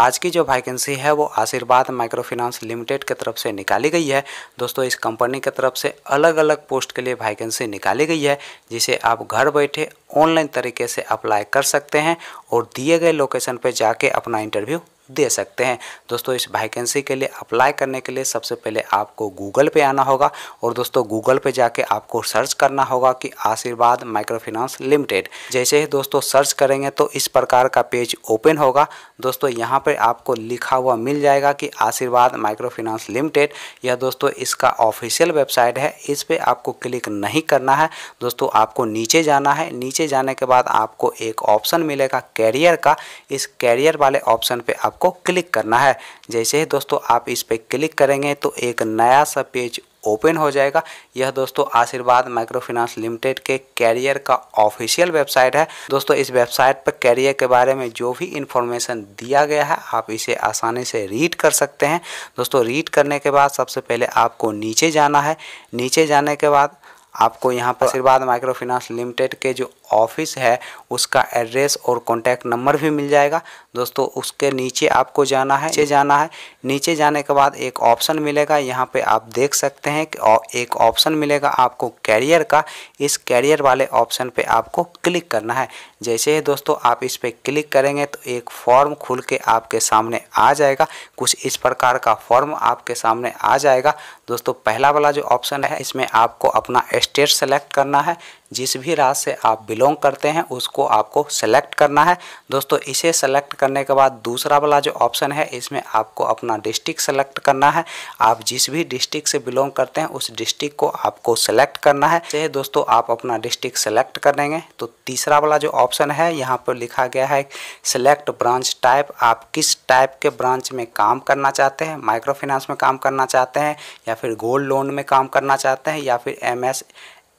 आज की जो वैकेंसी है वो आशीर्वाद माइक्रोफिनेंस लिमिटेड की तरफ से निकाली गई है दोस्तों इस कंपनी की तरफ से अलग अलग पोस्ट के लिए वैकेंसी निकाली गई है जिसे आप घर बैठे ऑनलाइन तरीके से अप्लाई कर सकते हैं और दिए गए लोकेशन पर जाके अपना इंटरव्यू दे सकते हैं दोस्तों इस वैकेंसी के लिए अप्लाई करने के लिए सबसे पहले आपको गूगल पे आना होगा और दोस्तों गूगल पे जाके आपको सर्च करना होगा कि आशीर्वाद माइक्रो लिमिटेड जैसे ही दोस्तों सर्च करेंगे तो इस प्रकार का पेज ओपन होगा दोस्तों यहाँ पर आपको लिखा हुआ मिल जाएगा कि आशीर्वाद माइक्रो लिमिटेड यह दोस्तों इसका ऑफिशियल वेबसाइट है इस पर आपको क्लिक नहीं करना है दोस्तों आपको नीचे जाना है नीचे जाने के बाद आपको एक ऑप्शन मिलेगा कैरियर का इस कैरियर वाले ऑप्शन पर आप आपको क्लिक करना है जैसे ही दोस्तों आप इस पर क्लिक करेंगे तो एक नया सा पेज ओपन हो जाएगा यह दोस्तों आशीर्वाद माइक्रो फाइनेंस लिमिटेड के कैरियर का ऑफिशियल वेबसाइट है दोस्तों इस वेबसाइट पर कैरियर के बारे में जो भी इन्फॉर्मेशन दिया गया है आप इसे आसानी से रीड कर सकते हैं दोस्तों रीड करने के बाद सबसे पहले आपको नीचे जाना है नीचे जाने के बाद आपको यहाँ पर आशीर्वाद माइक्रो फाइनेंस लिमिटेड के जो ऑफिस है उसका एड्रेस और कॉन्टैक्ट नंबर भी मिल जाएगा दोस्तों उसके नीचे आपको जाना है नीचे जाना है नीचे जाने के बाद एक ऑप्शन मिलेगा यहाँ पे आप देख सकते हैं कि एक ऑप्शन मिलेगा आपको कैरियर का इस कैरियर वाले ऑप्शन पे आपको क्लिक करना है जैसे ही दोस्तों आप इस पर क्लिक करेंगे तो एक फॉर्म खुल के आपके सामने आ जाएगा कुछ इस प्रकार का फॉर्म आपके सामने आ जाएगा दोस्तों पहला वाला जो ऑप्शन है इसमें आपको अपना स्टेट सेलेक्ट करना है जिस भी राज्य से आप बिलोंग करते हैं उसको आपको सेलेक्ट करना है दोस्तों इसे सेलेक्ट करने के बाद दूसरा वाला जो ऑप्शन है इसमें आपको अपना डिस्ट्रिक्ट सेलेक्ट करना है आप जिस भी डिस्ट्रिक्ट से बिलोंग करते हैं उस डिस्ट्रिक्ट को आपको सेलेक्ट करना है चाहे दोस्तों आप अपना डिस्ट्रिक्ट सेलेक्ट कर देंगे तो तीसरा वाला जो ऑप्शन है यहाँ पर लिखा गया है सेलेक्ट ब्रांच टाइप आप किस टाइप के ब्रांच में काम करना चाहते हैं माइक्रो फाइनेंस में काम करना चाहते हैं या फिर गोल्ड लोन में काम करना चाहते हैं या फिर एम एस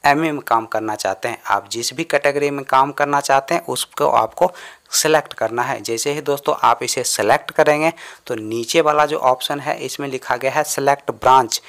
एम में काम करना चाहते हैं आप जिस भी कैटेगरी में काम करना चाहते हैं उसको आपको सेलेक्ट करना है जैसे ही दोस्तों आप इसे सेलेक्ट करेंगे तो नीचे वाला जो ऑप्शन है इसमें लिखा गया है सेलेक्ट ब्रांच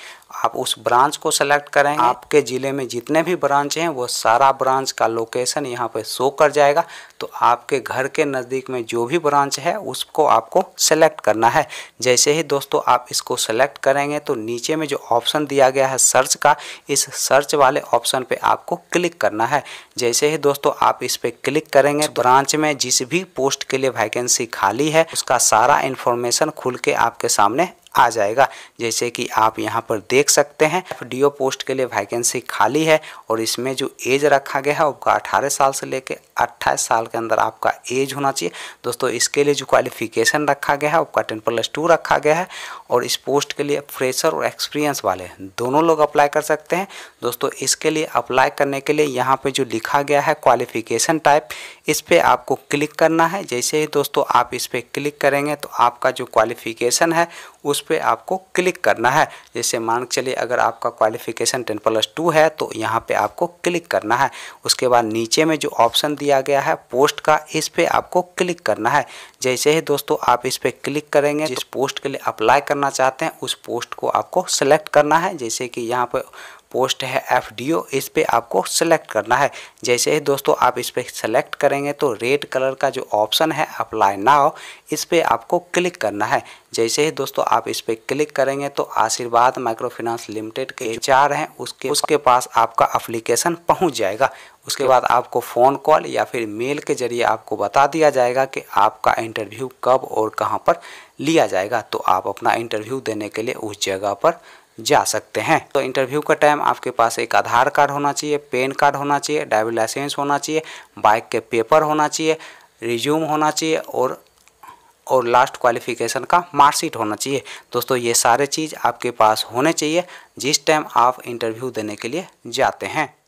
आप उस ब्रांच को सेलेक्ट करें आपके ज़िले में जितने भी ब्रांच हैं वो सारा ब्रांच का लोकेशन यहाँ पर शो कर जाएगा तो आपके घर के नज़दीक में जो भी ब्रांच है उसको आपको सेलेक्ट करना है जैसे ही दोस्तों आप इसको सेलेक्ट करेंगे तो नीचे में जो ऑप्शन दिया गया है सर्च का इस सर्च वाले ऑप्शन पर आपको क्लिक करना है जैसे ही दोस्तों आप इस पर क्लिक करेंगे ब्रांच तो में जिस भी पोस्ट के लिए वैकेंसी खाली है उसका सारा इन्फॉर्मेशन खुल के आपके सामने आ जाएगा जैसे कि आप यहाँ पर देख सकते हैं डी पोस्ट के लिए वैकेंसी खाली है और इसमें जो एज रखा गया है आपका अठारह साल से लेकर अट्ठाईस साल के अंदर आपका एज होना चाहिए दोस्तों इसके लिए जो क्वालिफिकेशन रखा गया है आपका टेन प्लस टू रखा गया है और इस पोस्ट के लिए फ्रेशर और एक्सपीरियंस वाले दोनों लोग अप्लाई कर सकते हैं दोस्तों इसके लिए अप्लाई करने के लिए यहाँ पर जो लिखा गया है क्वालिफिकेशन टाइप इस पर आपको क्लिक करना है जैसे ही दोस्तों आप इस पर क्लिक करेंगे तो आपका जो क्वालिफिकेशन है उस पर आपको क्लिक करना है जैसे मान के चलिए अगर आपका क्वालिफिकेशन टेन प्लस टू है तो यहाँ पे आपको क्लिक करना है उसके बाद नीचे में जो ऑप्शन दिया गया है पोस्ट का इस पर आपको क्लिक करना है जैसे ही दोस्तों आप इस पर क्लिक करेंगे जिस पोस्ट के लिए अप्लाई करना चाहते हैं उस पोस्ट को आपको सेलेक्ट करना है जैसे कि यहाँ पर पोस्ट है ओ इस पर आपको सेलेक्ट करना है जैसे ही दोस्तों आप इस पर सेलेक्ट करेंगे तो रेड कलर का जो ऑप्शन है अप्लाई नाव इस पर आपको क्लिक करना है जैसे ही दोस्तों आप इस पर क्लिक करेंगे तो आशीर्वाद माइक्रो फाइनेंस लिमिटेड के चार हैं उसके उसके पास आपका अप्लीकेशन पहुँच जाएगा उसके बाद आपको फ़ोन कॉल या फिर मेल के जरिए आपको बता दिया जाएगा कि आपका इंटरव्यू कब और कहाँ पर लिया जाएगा तो आप अपना इंटरव्यू देने के लिए उस जगह पर जा सकते हैं तो इंटरव्यू का टाइम आपके पास एक आधार कार्ड होना चाहिए पेन कार्ड होना चाहिए ड्राइविंग लाइसेंस होना चाहिए बाइक के पेपर होना चाहिए रिज्यूम होना चाहिए और और लास्ट क्वालिफिकेशन का मार्कशीट होना चाहिए दोस्तों ये सारे चीज़ आपके पास होने चाहिए जिस टाइम आप इंटरव्यू देने के लिए जाते हैं